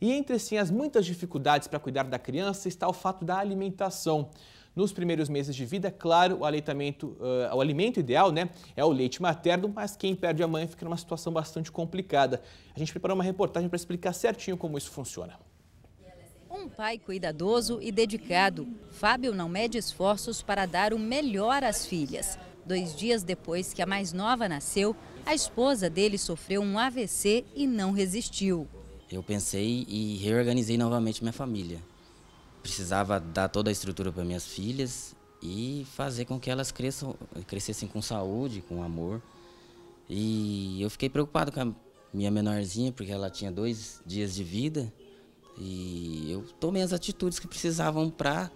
E entre sim as muitas dificuldades para cuidar da criança está o fato da alimentação. Nos primeiros meses de vida, é claro, o, aleitamento, uh, o alimento ideal né, é o leite materno, mas quem perde a mãe fica numa situação bastante complicada. A gente preparou uma reportagem para explicar certinho como isso funciona. Um pai cuidadoso e dedicado, Fábio não mede esforços para dar o melhor às filhas. Dois dias depois que a mais nova nasceu, a esposa dele sofreu um AVC e não resistiu eu pensei e reorganizei novamente minha família. Precisava dar toda a estrutura para minhas filhas e fazer com que elas cresçam, crescessem com saúde, com amor. E eu fiquei preocupado com a minha menorzinha, porque ela tinha dois dias de vida. E eu tomei as atitudes que precisavam para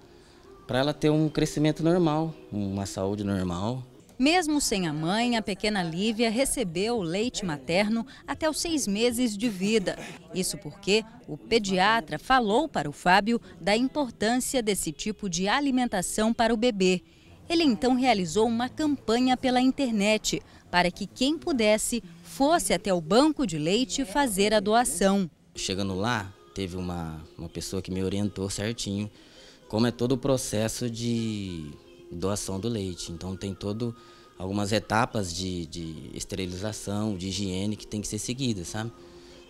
ela ter um crescimento normal, uma saúde normal. Mesmo sem a mãe, a pequena Lívia recebeu o leite materno até os seis meses de vida. Isso porque o pediatra falou para o Fábio da importância desse tipo de alimentação para o bebê. Ele então realizou uma campanha pela internet para que quem pudesse fosse até o banco de leite fazer a doação. Chegando lá, teve uma, uma pessoa que me orientou certinho como é todo o processo de doação do leite. Então tem todo algumas etapas de, de esterilização, de higiene que tem que ser seguidas, sabe?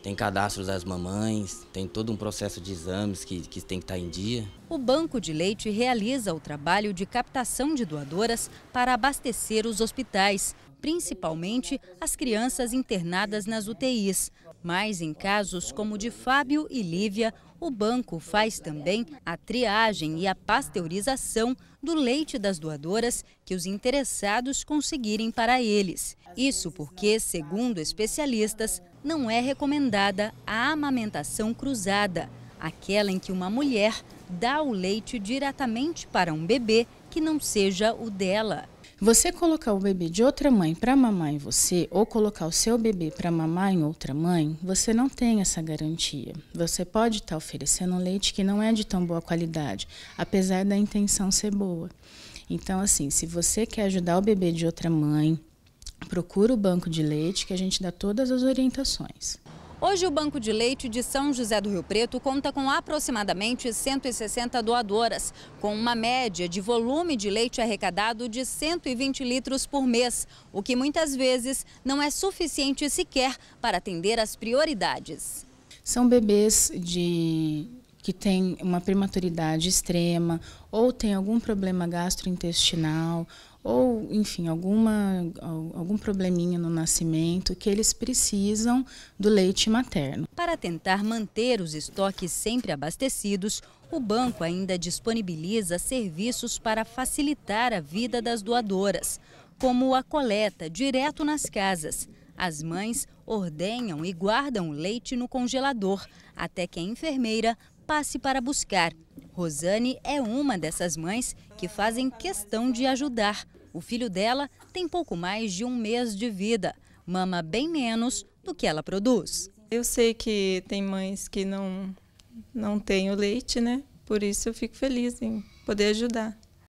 Tem cadastro das mamães, tem todo um processo de exames que, que tem que estar tá em dia. O Banco de Leite realiza o trabalho de captação de doadoras para abastecer os hospitais, principalmente as crianças internadas nas UTIs. Mas em casos como o de Fábio e Lívia, o banco faz também a triagem e a pasteurização do leite das doadoras que os interessados conseguirem para eles. Isso porque, segundo especialistas, não é recomendada a amamentação cruzada, aquela em que uma mulher dá o leite diretamente para um bebê que não seja o dela. Você colocar o bebê de outra mãe para mamar em você ou colocar o seu bebê para mamar em outra mãe, você não tem essa garantia. Você pode estar tá oferecendo um leite que não é de tão boa qualidade, apesar da intenção ser boa. Então, assim, se você quer ajudar o bebê de outra mãe, procura o banco de leite que a gente dá todas as orientações. Hoje, o Banco de Leite de São José do Rio Preto conta com aproximadamente 160 doadoras, com uma média de volume de leite arrecadado de 120 litros por mês, o que muitas vezes não é suficiente sequer para atender as prioridades. São bebês de que tem uma prematuridade extrema, ou tem algum problema gastrointestinal, ou, enfim, alguma, algum probleminha no nascimento, que eles precisam do leite materno. Para tentar manter os estoques sempre abastecidos, o banco ainda disponibiliza serviços para facilitar a vida das doadoras, como a coleta direto nas casas. As mães ordenham e guardam o leite no congelador até que a enfermeira passe para buscar. Rosane é uma dessas mães que fazem questão de ajudar. O filho dela tem pouco mais de um mês de vida, mama bem menos do que ela produz. Eu sei que tem mães que não, não têm o leite, né? Por isso eu fico feliz em poder ajudar.